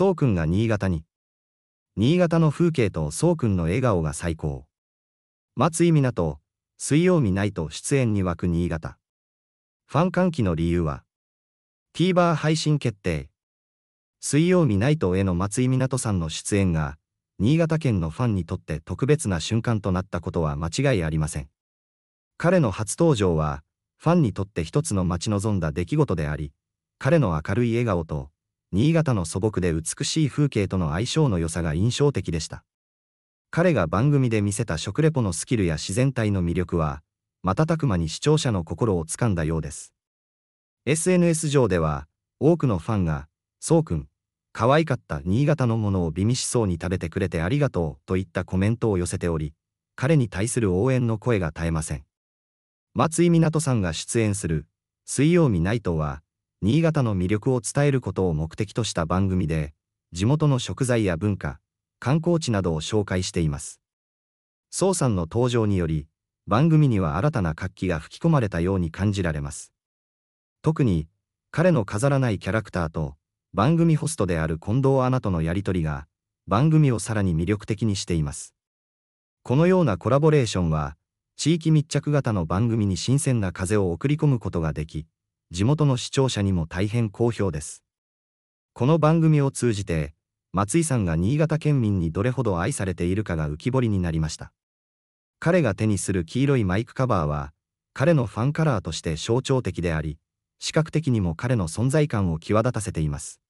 そうくんが新潟に。新潟の風景とそうくんの笑顔が最高。松井港、水曜日ナイト出演に湧く新潟。ファン歓喜の理由は、TVer 配信決定。水曜日ナイトへの松井湊さんの出演が、新潟県のファンにとって特別な瞬間となったことは間違いありません。彼の初登場は、ファンにとって一つの待ち望んだ出来事であり、彼の明るい笑顔と、新潟の素朴で美しい風景との相性の良さが印象的でした。彼が番組で見せた食レポのスキルや自然体の魅力は、瞬く間に視聴者の心をつかんだようです。SNS 上では、多くのファンが、そうくん、可愛かった新潟のものを美味しそうに食べてくれてありがとうといったコメントを寄せており、彼に対する応援の声が絶えません。松井湊さんが出演する、水曜日ナイトは、新潟の魅力を伝えることを目的とした番組で、地元の食材や文化、観光地などを紹介しています。蒼さんの登場により、番組には新たな活気が吹き込まれたように感じられます。特に、彼の飾らないキャラクターと、番組ホストである近藤アナとのやりとりが、番組をさらに魅力的にしています。このようなコラボレーションは、地域密着型の番組に新鮮な風を送り込むことができ、地元の視聴者にも大変好評です。この番組を通じて、松井さんが新潟県民にどれほど愛されているかが浮き彫りになりました。彼が手にする黄色いマイクカバーは、彼のファンカラーとして象徴的であり、視覚的にも彼の存在感を際立たせています。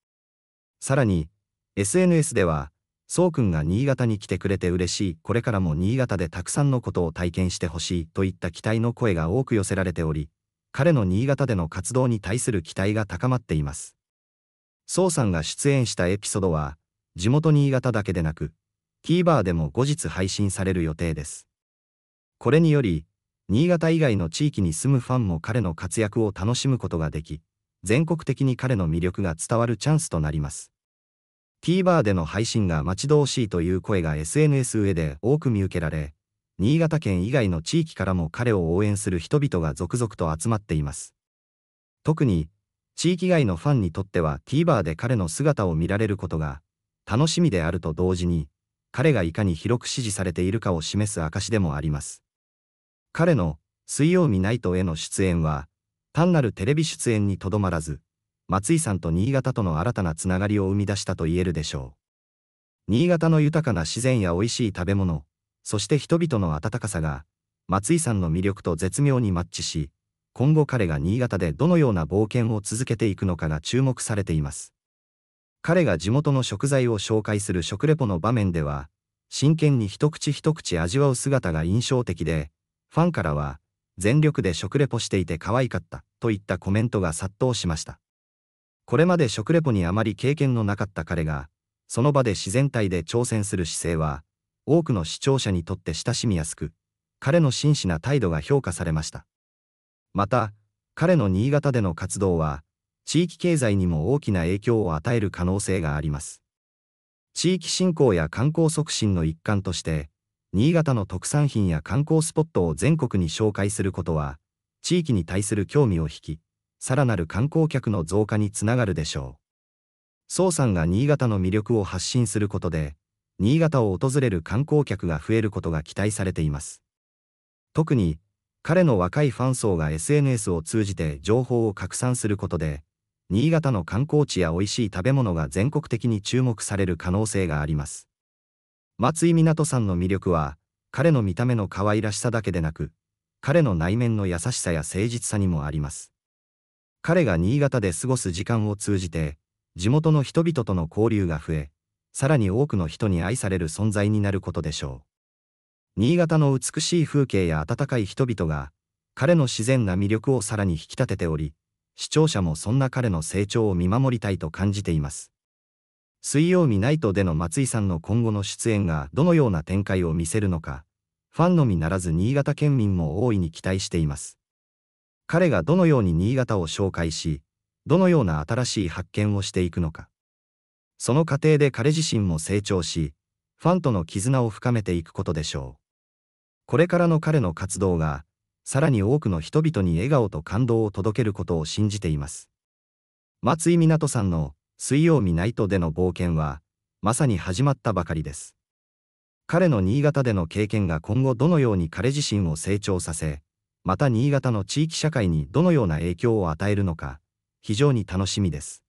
さらに、SNS では、そうくんが新潟に来てくれて嬉しい、これからも新潟でたくさんのことを体験してほしいといった期待の声が多く寄せられており、彼の新潟での活動に対する期待が高まっています。宋さんが出演したエピソードは、地元新潟だけでなく、TVer でも後日配信される予定です。これにより、新潟以外の地域に住むファンも彼の活躍を楽しむことができ、全国的に彼の魅力が伝わるチャンスとなります。TVer での配信が待ち遠しいという声が SNS 上で多く見受けられ、新潟県以外の地域からも彼を応援する人々が続々と集まっています。特に、地域外のファンにとっては TVer で彼の姿を見られることが楽しみであると同時に、彼がいかに広く支持されているかを示す証でもあります。彼の水曜日ナイトへの出演は、単なるテレビ出演にとどまらず、松井さんと新潟との新たなつながりを生み出したと言えるでしょう。新潟の豊かな自然や美味しい食べ物、そして人々の温かさが、松井さんの魅力と絶妙にマッチし、今後彼が新潟でどのような冒険を続けていくのかが注目されています。彼が地元の食材を紹介する食レポの場面では、真剣に一口一口味わう姿が印象的で、ファンからは、全力で食レポしていて可愛かったといったコメントが殺到しました。これまで食レポにあまり経験のなかった彼が、その場で自然体で挑戦する姿勢は、多くの視聴者にとって親しみやすく、彼の真摯な態度が評価されました。また、彼の新潟での活動は、地域経済にも大きな影響を与える可能性があります。地域振興や観光促進の一環として、新潟の特産品や観光スポットを全国に紹介することは、地域に対する興味を引き、さらなる観光客の増加につながるでしょう。宋さんが新潟の魅力を発信することで、新潟を訪れる観光客が増えることが期待されています。特に、彼の若いファン層が SNS を通じて情報を拡散することで、新潟の観光地や美味しい食べ物が全国的に注目される可能性があります。松井湊さんの魅力は、彼の見た目の可愛らしさだけでなく、彼の内面の優しさや誠実さにもあります。彼が新潟で過ごす時間を通じて、地元の人々との交流が増え、さらに多くの人に愛される存在になることでしょう。新潟の美しい風景や温かい人々が、彼の自然な魅力をさらに引き立てており、視聴者もそんな彼の成長を見守りたいと感じています。水曜日ナイトでの松井さんの今後の出演がどのような展開を見せるのか、ファンのみならず新潟県民も大いに期待しています。彼がどのように新潟を紹介し、どのような新しい発見をしていくのか。その過程で彼自身も成長し、ファンとの絆を深めていくことでしょう。これからの彼の活動が、さらに多くの人々に笑顔と感動を届けることを信じています。松井湊さんの水曜日ナイトでの冒険は、まさに始まったばかりです。彼の新潟での経験が今後どのように彼自身を成長させ、また新潟の地域社会にどのような影響を与えるのか、非常に楽しみです。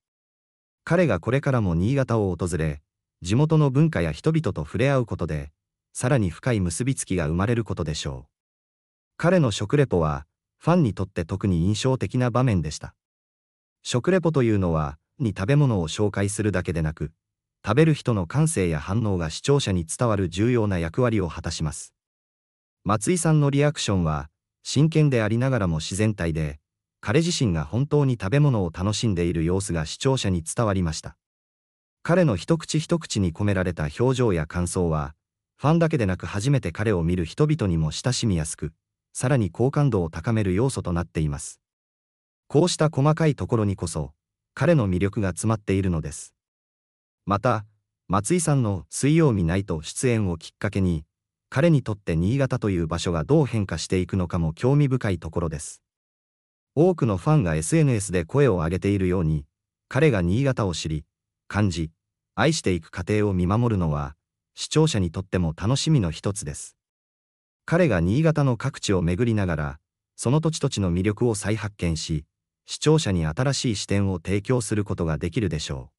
彼がこれからも新潟を訪れ、地元の文化や人々と触れ合うことで、さらに深い結びつきが生まれることでしょう。彼の食レポは、ファンにとって特に印象的な場面でした。食レポというのは、に食べ物を紹介するだけでなく、食べる人の感性や反応が視聴者に伝わる重要な役割を果たします。松井さんのリアクションは、真剣でありながらも自然体で、彼自身が本当に食べ物を楽しんでいる様子が視聴者に伝わりました。彼の一口一口に込められた表情や感想は、ファンだけでなく初めて彼を見る人々にも親しみやすく、さらに好感度を高める要素となっています。こうした細かいところにこそ、彼の魅力が詰まっているのです。また、松井さんの水曜日ナイト出演をきっかけに、彼にとって新潟という場所がどう変化していくのかも興味深いところです。多くのファンが SNS で声を上げているように、彼が新潟を知り、感じ、愛していく過程を見守るのは、視聴者にとっても楽しみの一つです。彼が新潟の各地を巡りながら、その土地土地の魅力を再発見し、視聴者に新しい視点を提供することができるでしょ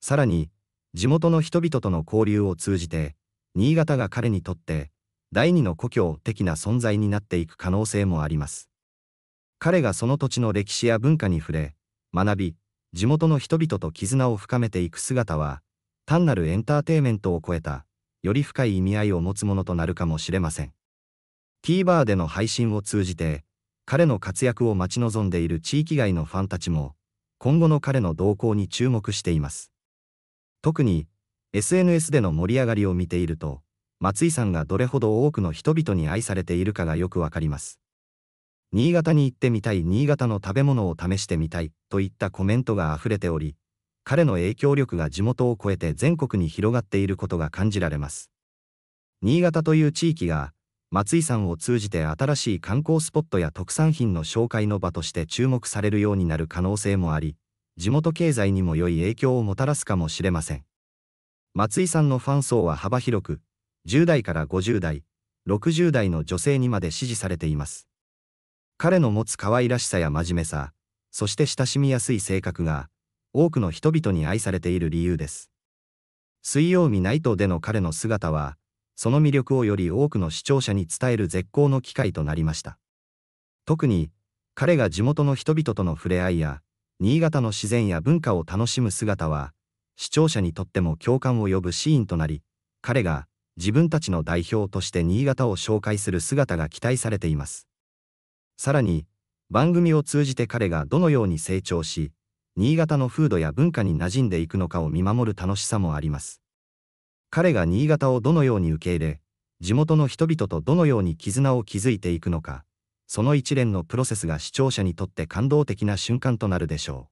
う。さらに、地元の人々との交流を通じて、新潟が彼にとって、第二の故郷的な存在になっていく可能性もあります。彼がその土地の歴史や文化に触れ、学び、地元の人々と絆を深めていく姿は、単なるエンターテイメントを超えた、より深い意味合いを持つものとなるかもしれません。TVer での配信を通じて、彼の活躍を待ち望んでいる地域外のファンたちも、今後の彼の動向に注目しています。特に、SNS での盛り上がりを見ていると、松井さんがどれほど多くの人々に愛されているかがよくわかります。新潟に行ってみたい、新潟の食べ物を試してみたい、といったコメントが溢れており、彼の影響力が地元を超えて全国に広がっていることが感じられます。新潟という地域が、松井さんを通じて新しい観光スポットや特産品の紹介の場として注目されるようになる可能性もあり、地元経済にも良い影響をもたらすかもしれません。松井さんのファン層は幅広く、10代から50代、60代の女性にまで支持されています。彼の持つ可愛らしさや真面目さ、そして親しみやすい性格が、多くの人々に愛されている理由です。水曜日ナイトでの彼の姿は、その魅力をより多くの視聴者に伝える絶好の機会となりました。特に、彼が地元の人々との触れ合いや、新潟の自然や文化を楽しむ姿は、視聴者にとっても共感を呼ぶシーンとなり、彼が自分たちの代表として新潟を紹介する姿が期待されています。さらに、番組を通じて彼がどのように成長し、新潟の風土や文化に馴染んでいくのかを見守る楽しさもあります。彼が新潟をどのように受け入れ、地元の人々とどのように絆を築いていくのか、その一連のプロセスが視聴者にとって感動的な瞬間となるでしょ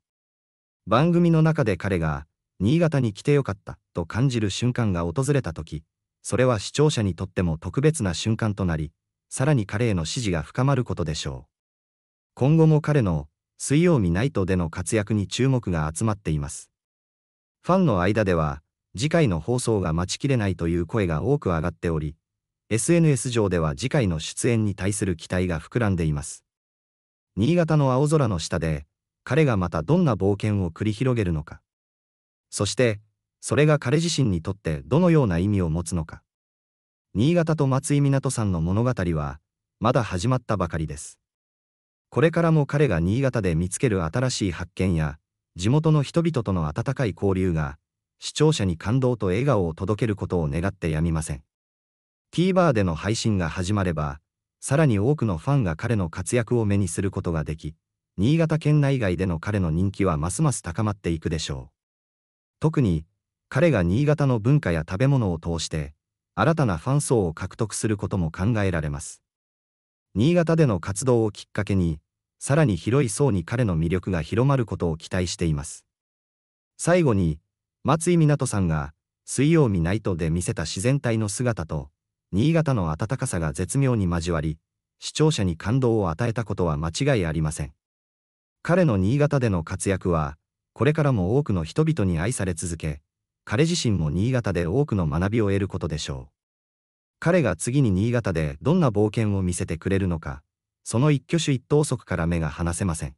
う。番組の中で彼が、新潟に来てよかったと感じる瞬間が訪れた時、それは視聴者にとっても特別な瞬間となり、さらに彼への支持が深まることでしょう。今後も彼の水曜日ナイトでの活躍に注目が集まっています。ファンの間では、次回の放送が待ちきれないという声が多く上がっており、SNS 上では次回の出演に対する期待が膨らんでいます。新潟の青空の下で、彼がまたどんな冒険を繰り広げるのか。そして、それが彼自身にとってどのような意味を持つのか。新潟と松井湊さんの物語は、まだ始まったばかりです。これからも彼が新潟で見つける新しい発見や、地元の人々との温かい交流が、視聴者に感動と笑顔を届けることを願ってやみません。TVer での配信が始まれば、さらに多くのファンが彼の活躍を目にすることができ、新潟県内外での彼の人気はますます高まっていくでしょう。特に、彼が新潟の文化や食べ物を通して、新たなファン層を獲得することも考えられます。新潟での活動をきっかけに、さらに広い層に彼の魅力が広まることを期待しています。最後に、松井湊さんが、水曜日ナイトで見せた自然体の姿と、新潟の温かさが絶妙に交わり、視聴者に感動を与えたことは間違いありません。彼の新潟での活躍は、これからも多くの人々に愛され続け、彼自身も新潟で多くの学びを得ることでしょう。彼が次に新潟でどんな冒険を見せてくれるのか、その一挙手一投足から目が離せません。